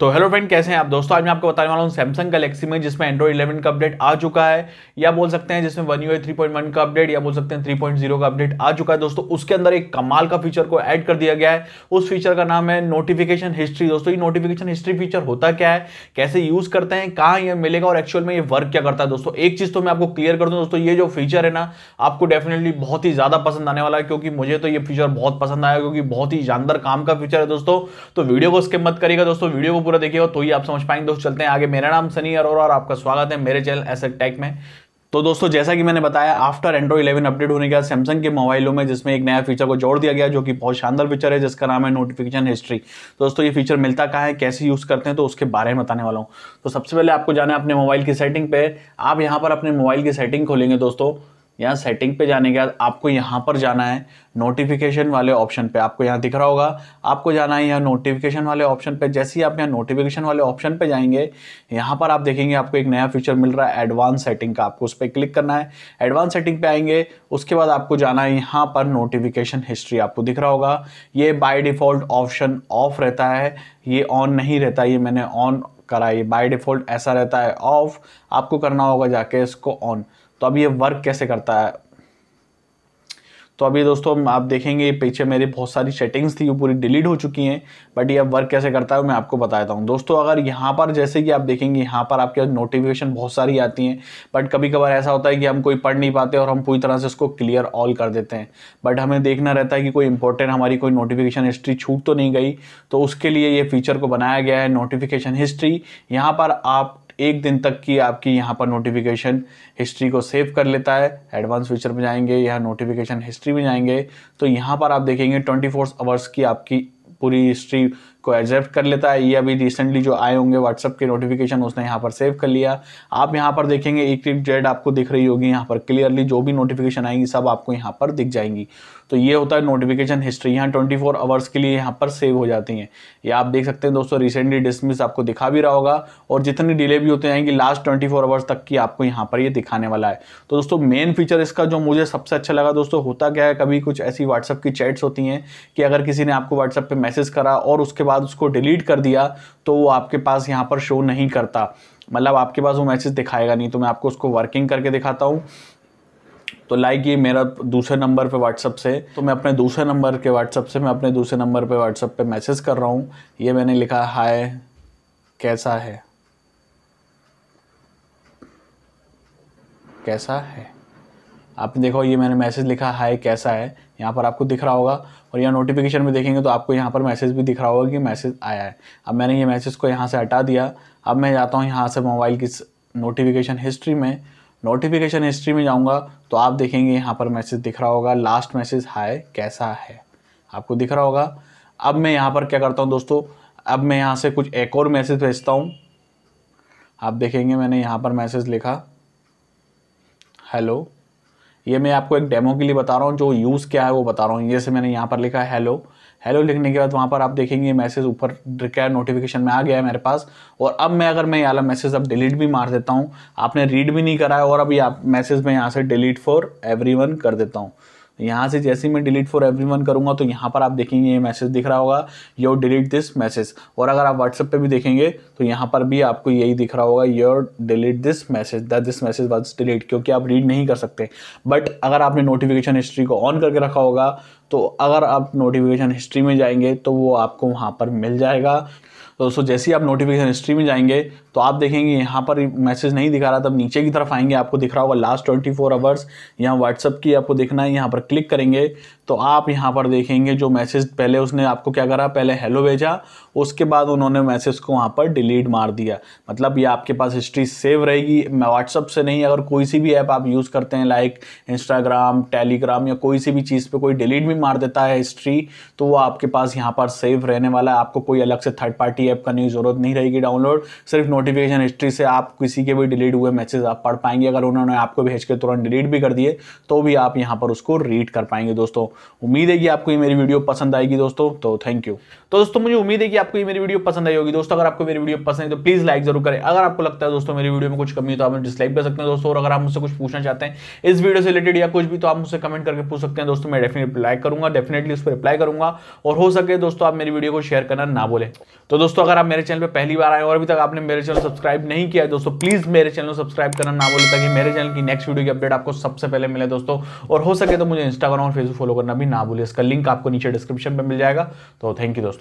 तो hello friend कैसे हैं आप दोस्तों आज मैं आपको बताने वाला हूं सैमसंग गलेक्सी में जिसमें एंड्रॉइड 11 का अपडेट आ चुका है या बोल सकते हैं जिसमें one U three point one का अपडेट या बोल सकते हैं थ्री पॉइंट जीरो का अपडेट आ चुका है दोस्तों उसके अंदर एक कमाल का फीचर को ऐड कर दिया गया है उस फीचर का नाम है नोटिफिकेशन हिस्ट्री दोस्तों ये नोटिफिकेशन हिस्ट्री फीचर होता क्या है कैसे यूज करते हैं कहाँ यह मिलेगा और एक्चुअल में ये वर्क क्या करता है दोस्तों एक चीज तो मैं आपको क्लियर कर दूँ दोस्तों ये जो फीचर है ना आपको डेफिनेटली बहुत ही ज्यादा पसंद आने वाला है क्योंकि मुझे तो ये फीचर बहुत पसंद आया क्योंकि बहुत ही जानदार काम का फीचर है दोस्तों तो वीडियो को स्किप मत करिएगा दोस्तों वीडियो को पूरा देखिएगा तो ही आप समझ पाएंगे दोस्त चलते हैं आगे मेरा नाम सनी अरोरा और आपका स्वागत है मेरे चैनल एसेट टेक में तो दोस्तों जैसा कि मैंने बताया आफ्टर एंड्रॉइड 11 अपडेट होने के बाद सैमसंग के मोबाइलों में जिसमें एक नया फीचर को जोड़ दिया गया जो कि बहुत शानदार फीचर है जिसका नाम है नोटिफिकेशन हिस्ट्री तो दोस्तों ये फीचर मिलता कहाँ है कैसे यूज़ करते हैं तो उसके बारे में बताने वाला हूँ तो सबसे पहले आपको जाना है अपने मोबाइल की सेटिंग पर आप यहाँ पर अपने मोबाइल की सेटिंग खोलेंगे दोस्तों यहाँ सेटिंग पे जाने के बाद आपको यहाँ पर जाना है नोटिफिकेशन वाले ऑप्शन पे आपको यहाँ दिख रहा होगा आपको जाना है यहाँ नोटिफिकेशन वाले ऑप्शन पे जैसे ही आप यहाँ नोटिफिकेशन वाले ऑप्शन पे जाएंगे यहाँ पर आप देखेंगे आपको एक नया फीचर मिल रहा है एडवांस सेटिंग का आपको उस पर क्लिक करना है एडवांस सेटिंग पे आएंगे उसके बाद आपको जाना है यहाँ पर नोटिफिकेशन हिस्ट्री आपको दिख रहा होगा ये बाय डिफ़ॉल्ट ऑप्शन ऑफ रहता है ये ऑन नहीं रहता ये मैंने ऑन करा ये बाय डिफ़ॉल्ट ऐसा रहता है ऑफ आपको करना होगा जाके इसको ऑन तो अब ये वर्क कैसे करता है तो अभी दोस्तों आप देखेंगे पीछे मेरी बहुत सारी सेटिंग्स थी वो पूरी डिलीट हो चुकी हैं बट ये अब वर्क कैसे करता है मैं आपको बताता हूँ दोस्तों अगर यहाँ पर जैसे कि आप देखेंगे यहाँ पर आपके नोटिफिकेशन बहुत सारी आती हैं बट कभी कभार ऐसा होता है कि हम कोई पढ़ नहीं पाते और हम पूरी तरह से उसको क्लियर ऑल कर देते हैं बट हमें देखना रहता है कि कोई इंपॉर्टेंट हमारी कोई नोटिफिकेशन हिस्ट्री छूट तो नहीं गई तो उसके लिए ये फीचर को बनाया गया है नोटिफिकेशन हिस्ट्री यहाँ पर आप एक दिन तक की आपकी यहाँ पर नोटिफिकेशन हिस्ट्री को सेव कर लेता है एडवांस फीचर में जाएंगे यहाँ नोटिफिकेशन हिस्ट्री में जाएंगे तो यहाँ पर आप देखेंगे ट्वेंटी फोर आवर्स की आपकी पूरी हिस्ट्री को एडजस्ट कर लेता है ये अभी रिसेंटली जो आए होंगे व्हाट्सअप के नोटिफिकेशन उसने यहाँ पर सेव कर लिया आप यहाँ पर देखेंगे एक एक जेड आपको दिख रही होगी यहाँ पर क्लियरली जो भी नोटिफिकेशन आएंगी सब आपको यहाँ पर दिख जाएंगी तो ये होता है नोटिफिकेशन हिस्ट्री यहाँ ट्वेंटी फोर आवर्स के लिए यहाँ पर सेव हो जाती हैं ये आप देख सकते हैं दोस्तों रिसेंटली डिसमिस आपको दिखा भी रहा होगा और जितनी डिले भी होते जाएंगे लास्ट ट्वेंटी फोर आवर्स तक की आपको यहाँ पर ये यह दिखाने वाला है तो दोस्तों मेन फीचर इसका जो मुझे सबसे अच्छा लगा दोस्तों होता क्या है कभी कुछ ऐसी व्हाट्सअप की चैट्स होती हैं कि अगर किसी ने आपको व्हाट्सअप पर मैसेज करा और उसके बाद उसको डिलीट कर दिया तो वो आपके पास यहाँ पर शो नहीं करता मतलब आपके पास वो मैसेज दिखाएगा नहीं तो मैं आपको उसको वर्किंग करके दिखाता हूँ तो लाइक ये मेरा दूसरे नंबर पे व्हाट्सअप से तो मैं अपने दूसरे नंबर के व्हाट्सअप से मैं अपने दूसरे नंबर पे व्हाट्सअप पे मैसेज कर रहा हूँ ये मैंने लिखा हाय कैसा है कैसा है आपने देखो ये मैंने मैसेज लिखा हाय कैसा है यहाँ पर आपको दिख रहा होगा और यहाँ नोटिफिकेशन में देखेंगे तो आपको यहाँ पर मैसेज भी दिख रहा होगा कि मैसेज आया है अब मैंने ये मैसेज को यहाँ से हटा दिया अब मैं जाता हूँ यहाँ से मोबाइल की नोटिफिकेशन हिस्ट्री में नोटिफिकेशन हिस्ट्री में जाऊँगा तो आप देखेंगे यहाँ पर मैसेज दिख रहा होगा लास्ट मैसेज हाय कैसा है आपको दिख रहा होगा अब मैं यहाँ पर क्या करता हूँ दोस्तों अब मैं यहाँ से कुछ एक और मैसेज भेजता हूँ आप देखेंगे मैंने यहाँ पर मैसेज लिखा हेलो ये मैं आपको एक डेमो के लिए बता रहा हूँ जो यूज़ क्या है वो बता रहा हूँ जैसे मैंने यहाँ पर लिखा है हेलो हेलो लिखने के बाद वहाँ पर आप देखेंगे मैसेज ऊपर क्या नोटिफिकेशन में आ गया है मेरे पास और अब मैं अगर मैं ये वाला मैसेज अब डिलीट भी मार देता हूँ आपने रीड भी नहीं करा है और अब ये आप मैसेज में यहाँ से डिलीट फॉर एवरी कर देता हूँ यहाँ से जैसे मैं डिलीट फॉर एवरी वन करूँगा तो यहाँ पर आप देखेंगे ये मैसेज दिख रहा होगा योर डिलीट दिस मैसेज और अगर आप व्हाट्सएप पे भी देखेंगे तो यहाँ पर भी आपको यही दिख रहा होगा your delete this message that this message was delete क्योंकि आप रीड नहीं कर सकते बट अगर आपने नोटिफिकेशन हिस्ट्री को ऑन करके रखा होगा तो अगर आप नोटिफिकेशन हिस्ट्री में जाएंगे तो वो आपको वहाँ पर मिल जाएगा तो दोस्तों जैसे ही आप नोटिफिकेशन हिस्ट्री में जाएंगे तो आप देखेंगे यहाँ पर मैसेज नहीं दिखा रहा तब नीचे की तरफ आएंगे आपको दिख रहा होगा लास्ट ट्वेंटी फोर आवर्स यहाँ व्हाट्सअप की आपको देखना है यहाँ पर क्लिक करेंगे तो आप यहाँ पर देखेंगे जो मैसेज पहले उसने आपको क्या करा पहले हेलो भेजा उसके बाद उन्होंने मैसेज को वहाँ पर डिलीट मार दिया मतलब ये आपके पास हिस्ट्री सेव रहेगी मैं व्हाट्सअप से नहीं अगर कोई सी भी ऐप आप यूज़ करते हैं लाइक इंस्टाग्राम टेलीग्राम या कोई सी भी चीज़ पर कोई डिलीट भी मार देता है हिस्ट्री तो वो आपके पास यहाँ पर सेव रहने वाला है आपको कोई अलग से थर्ड पार्टी ऐप करने की ज़रूरत नहीं रहेगी डाउनलोड सिर्फ नोटिफिकेशन हिस्ट्री से आप किसी के भी डिलीट हुए मैसेज आप पढ़ पाएंगे अगर उन्होंने आपको भेज के तुरंत डिलीट भी कर दिए तो भी आप यहाँ पर उसको रीड कर पाएंगे दोस्तों उम्मीद है कि आपको ये मेरी वीडियो पसंद आएगी दोस्तों तो थैंक यू तो दोस्तों मुझे उम्मीद है कि आपको ये मेरी वीडियो पसंद आई होगी दोस्तों अगर आपको मेरी वीडियो पसंद है तो प्लीज़ लाइक जरूर करें अगर आपको लगता है दोस्तों मेरी वीडियो में कुछ कमी है तो आप डिसलाइक कर सकते हैं दोस्तों और अगर आप मुझसे कुछ पूछना चाहते हैं इस वीडियो से रिलेटेड या कुछ भी तो आप मुझसे कमेंट करके पूछ सकते हैं दोस्तों मैं डेफिनेटली रिप्लाई करूंगा डेफिनेटली उस पर रिप्लाई करूंगा और हो सके दोस्तों आप मेरी वीडियो को शेयर करना ना बोले तो दोस्तों अगर आप मेरे चैनल पर पहली बार आए और अभी तक आपने मेरे चैनल सब्सक्राइब नहीं किया दोस्तों प्लीज़ मेरे चैनल सब्सक्राइब करना ना बोले ताकि मेरे चैनल की नेक्स्ट वीडियो की अपडेट आपको सबसे पहले मिले दोस्तों और हो सके तो मुझे इंस्टाग्राम और फेसबुक फॉलो करना करना भी ना भूलिए इसका लिंक आपको नीचे डिस्क्रिप्शन में मिल जाएगा तो थैंक यू दोस्तों